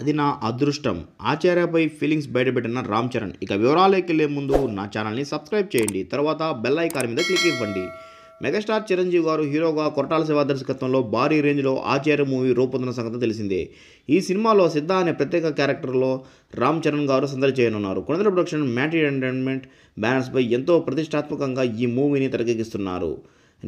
అది నా అదృష్టం ఆచార్యపై ఫీలింగ్స్ బయటపెట్టిన రామ్ చరణ్ ఇక వివరాలకి వెళ్ళే ముందు నా ఛానల్ని సబ్స్క్రైబ్ చేయండి తర్వాత బెల్ ఐకాన్ మీద క్లిక్ ఇవ్వండి మెగాస్టార్ చిరంజీవి గారు హీరోగా కొరటాల శివ దర్శకత్వంలో భారీ రేంజ్లో ఆచార్య మూవీ రూపొందిన సంగతి తెలిసిందే ఈ సినిమాలో సిద్ధ అనే ప్రత్యేక క్యారెక్టర్లో రామ్ చరణ్ గారు సందడి చేయనున్నారు కొనదల ప్రొడక్షన్ మ్యాటీ ఎంటర్టైన్మెంట్ బ్యానర్స్పై ఎంతో ప్రతిష్టాత్మకంగా ఈ మూవీని తెరకెక్కిస్తున్నారు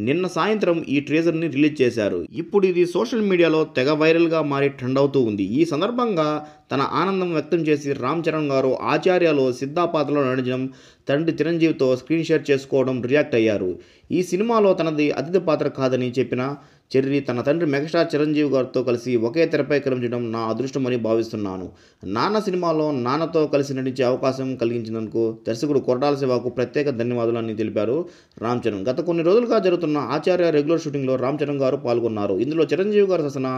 నిన్న సాయంత్రం ఈ ట్రేజర్ని రిలీజ్ చేశారు ఇప్పుడు ఇది సోషల్ మీడియాలో తెగ వైరల్గా మారి ట్రెండ్ అవుతూ ఉంది ఈ సందర్భంగా తన ఆనందం వ్యక్తం చేసి రామ్ చరణ్ గారు ఆచార్యలో సిద్ధాపాత్రలో నటించడం తండ్రి చిరంజీవితో స్క్రీన్ షేర్ చేసుకోవడం రియాక్ట్ అయ్యారు ఈ సినిమాలో తనది అతిథి పాత్ర కాదని చెప్పిన చెర్రీ తన తండ్రి మెగాస్టార్ చిరంజీవి గారితో కలిసి ఒకే తెరపై కనిపించడం నా అదృష్టమని భావిస్తున్నాను నాన్న సినిమాలో నాన్నతో కలిసి నటించే అవకాశం కలిగించినందుకు దర్శకుడు కొరటాల శివకు ప్రత్యేక ధన్యవాదాలని తెలిపారు రామ్ చరణ్ గత కొన్ని రోజులుగా జరుగుతున్న ఆచార్య రెగ్యులర్ షూటింగ్లో రామ్ చరణ్ గారు పాల్గొన్నారు ఇందులో చిరంజీవి గారు ససన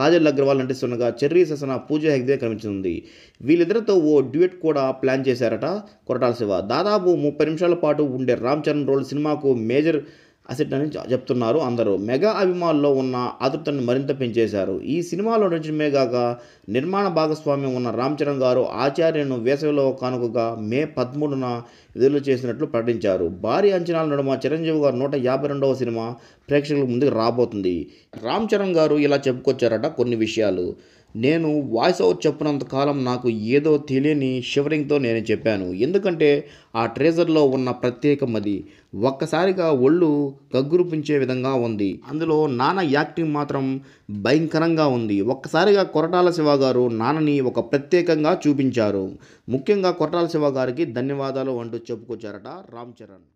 కాజల్ అగ్రవాల్ నటిస్తుండగా చెర్రీ ససన పూజ హెగ్దే కనిపించింది వీళ్ళిద్దరితో ఓ డ్యూట్ కూడా ప్లాన్ చేశారట కొరటాల శివ దాదాపు ముప్పై నిమిషాల పాటు ఉండే రామ్ చరణ్ రోల్ సినిమాకు మేజర్ అసెట్ అని చెప్తున్నారు అందరూ మెగా అభిమానుల్లో ఉన్న ఆతృతను మరింత పెంచేశారు ఈ సినిమాలో నటించడమే కాక నిర్మాణ భాగస్వామ్యం ఉన్న రామ్ చరణ్ గారు ఆచార్యను వేసవిలో కానుకగా మే పదమూడున విడుదల చేసినట్లు ప్రకటించారు భారీ అంచనాల నడుమ చిరంజీవి గారు నూట యాభై రెండవ సినిమా ప్రేక్షకుల ముందుకు రాబోతుంది రామ్ చరణ్ గారు ఇలా చెప్పుకొచ్చారట కొన్ని విషయాలు నేను వాయిస్ అవుట్ కాలం నాకు ఏదో తెలియని షివరింగ్తో నేను చెప్పాను ఎందుకంటే ఆ ట్రేజర్లో ఉన్న ప్రత్యేకం అది ఒక్కసారిగా ఒళ్ళు కగ్గురుపించే విధంగా ఉంది అందులో నాన్న యాక్టింగ్ మాత్రం భయంకరంగా ఉంది ఒక్కసారిగా కొరటాల శివ గారు నాన్నని ఒక ప్రత్యేకంగా చూపించారు ముఖ్యంగా కొరటాల శివ గారికి ధన్యవాదాలు అంటూ చెప్పుకొచ్చారట రామ్ చరణ్